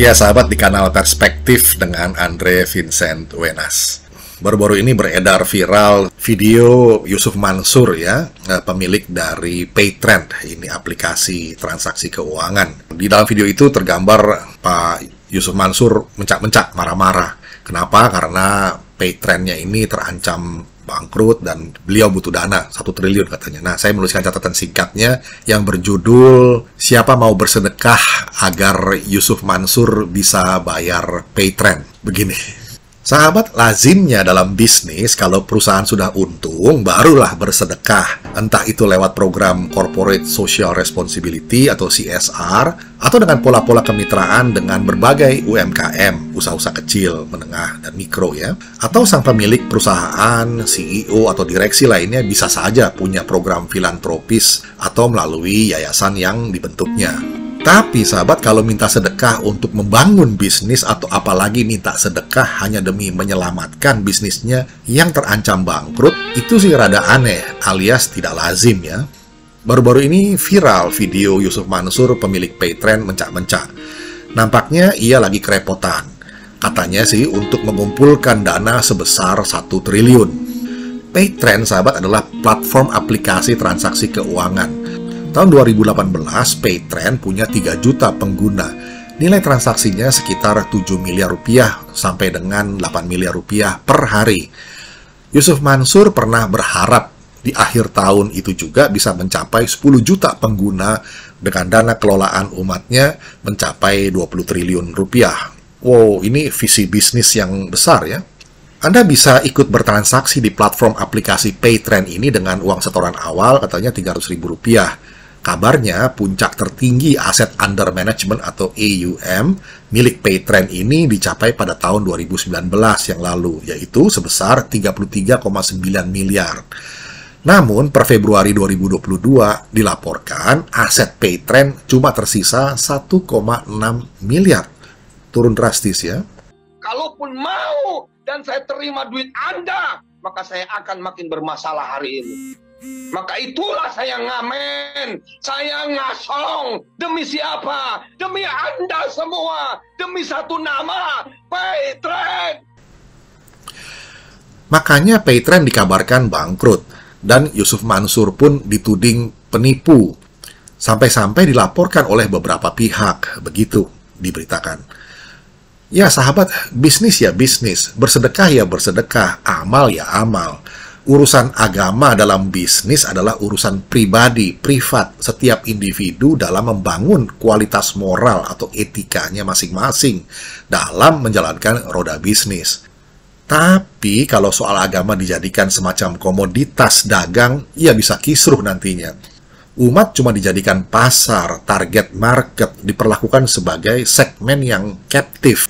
Ya sahabat di kanal Perspektif dengan Andre Vincent Wenas. Baru-baru ini beredar viral video Yusuf Mansur ya, eh, pemilik dari Paytrend, ini aplikasi transaksi keuangan. Di dalam video itu tergambar Pak Yusuf Mansur mencak-mencak marah-marah. Kenapa? Karena Paytrendnya ini terancam bangkrut dan beliau butuh dana satu triliun katanya. Nah, saya menuliskan catatan singkatnya yang berjudul Siapa mau bersedekah agar Yusuf Mansur bisa bayar pay Begini. Sahabat, lazimnya dalam bisnis kalau perusahaan sudah untung, barulah bersedekah. Entah itu lewat program Corporate Social Responsibility atau CSR, atau dengan pola-pola kemitraan dengan berbagai UMKM, usaha-usaha kecil, menengah, dan mikro ya. Atau sang pemilik perusahaan, CEO, atau direksi lainnya bisa saja punya program filantropis atau melalui yayasan yang dibentuknya. Tapi sahabat kalau minta sedekah untuk membangun bisnis atau apalagi minta sedekah hanya demi menyelamatkan bisnisnya yang terancam bangkrut, itu sih rada aneh alias tidak lazim ya. Baru-baru ini viral video Yusuf Mansur pemilik Paytrend mencak-mencak. Nampaknya ia lagi kerepotan. Katanya sih untuk mengumpulkan dana sebesar 1 triliun. Paytrend sahabat adalah platform aplikasi transaksi keuangan Tahun 2018, Paytrend punya 3 juta pengguna. Nilai transaksinya sekitar 7 miliar rupiah sampai dengan 8 miliar rupiah per hari. Yusuf Mansur pernah berharap di akhir tahun itu juga bisa mencapai 10 juta pengguna dengan dana kelolaan umatnya mencapai 20 triliun rupiah. Wow, ini visi bisnis yang besar ya. Anda bisa ikut bertransaksi di platform aplikasi Paytrend ini dengan uang setoran awal katanya 300 ribu rupiah. Kabarnya, puncak tertinggi aset under management atau AUM milik Paytrend ini dicapai pada tahun 2019 yang lalu, yaitu sebesar 33,9 miliar. Namun, per Februari 2022 dilaporkan aset Paytrend cuma tersisa 1,6 miliar. Turun drastis ya. Kalaupun mau dan saya terima duit Anda, maka saya akan makin bermasalah hari ini. Maka itulah saya ngamen, saya ngasong. Demi siapa? Demi Anda semua, demi satu nama, Petren. Makanya Petren dikabarkan bangkrut dan Yusuf Mansur pun dituding penipu. Sampai-sampai dilaporkan oleh beberapa pihak, begitu diberitakan. Ya sahabat, bisnis ya bisnis, bersedekah ya bersedekah, amal ya amal urusan agama dalam bisnis adalah urusan pribadi, privat, setiap individu dalam membangun kualitas moral atau etikanya masing-masing dalam menjalankan roda bisnis. Tapi kalau soal agama dijadikan semacam komoditas dagang, ia ya bisa kisruh nantinya. Umat cuma dijadikan pasar, target market, diperlakukan sebagai segmen yang captive,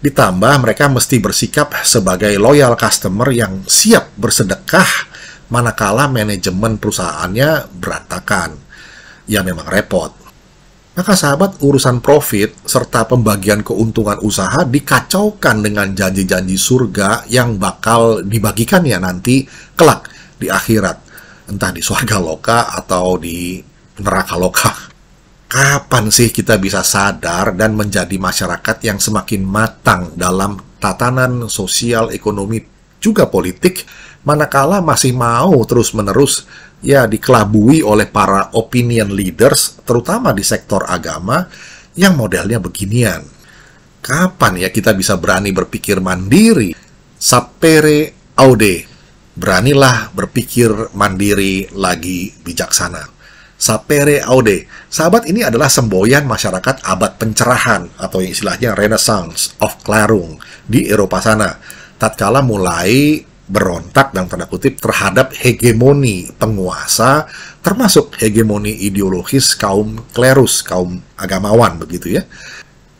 Ditambah mereka mesti bersikap sebagai loyal customer yang siap bersedekah manakala manajemen perusahaannya berantakan. Ya memang repot. Maka sahabat urusan profit serta pembagian keuntungan usaha dikacaukan dengan janji-janji surga yang bakal dibagikan ya nanti kelak di akhirat. Entah di surga loka atau di neraka loka kapan sih kita bisa sadar dan menjadi masyarakat yang semakin matang dalam tatanan sosial, ekonomi, juga politik, manakala masih mau terus-menerus ya dikelabui oleh para opinion leaders, terutama di sektor agama, yang modelnya beginian. Kapan ya kita bisa berani berpikir mandiri? Sapere aude. Beranilah berpikir mandiri lagi bijaksana. Sapere Aude. Sahabat ini adalah semboyan masyarakat abad pencerahan atau istilahnya Renaissance of Clarung di Eropa sana. Tatkala mulai berontak dan tanda kutip terhadap hegemoni penguasa termasuk hegemoni ideologis kaum klerus, kaum agamawan begitu ya.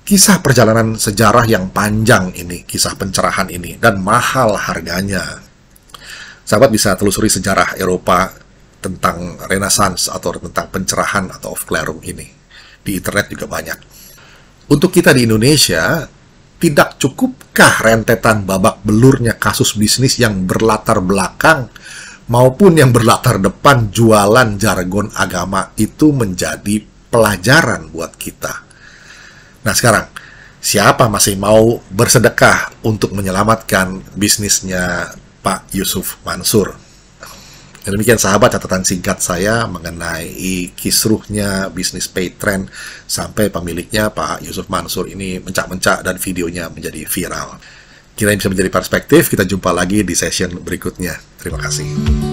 Kisah perjalanan sejarah yang panjang ini, kisah pencerahan ini dan mahal harganya. Sahabat bisa telusuri sejarah Eropa tentang renaissance atau tentang pencerahan atau of clarum ini. Di internet juga banyak. Untuk kita di Indonesia, tidak cukupkah rentetan babak belurnya kasus bisnis yang berlatar belakang maupun yang berlatar depan jualan jargon agama itu menjadi pelajaran buat kita. Nah sekarang, siapa masih mau bersedekah untuk menyelamatkan bisnisnya Pak Yusuf Mansur? Dan demikian sahabat catatan singkat saya mengenai kisruhnya bisnis Pay Trend sampai pemiliknya Pak Yusuf Mansur ini mencak-mencak dan videonya menjadi viral. Kira bisa menjadi perspektif, kita jumpa lagi di session berikutnya. Terima kasih.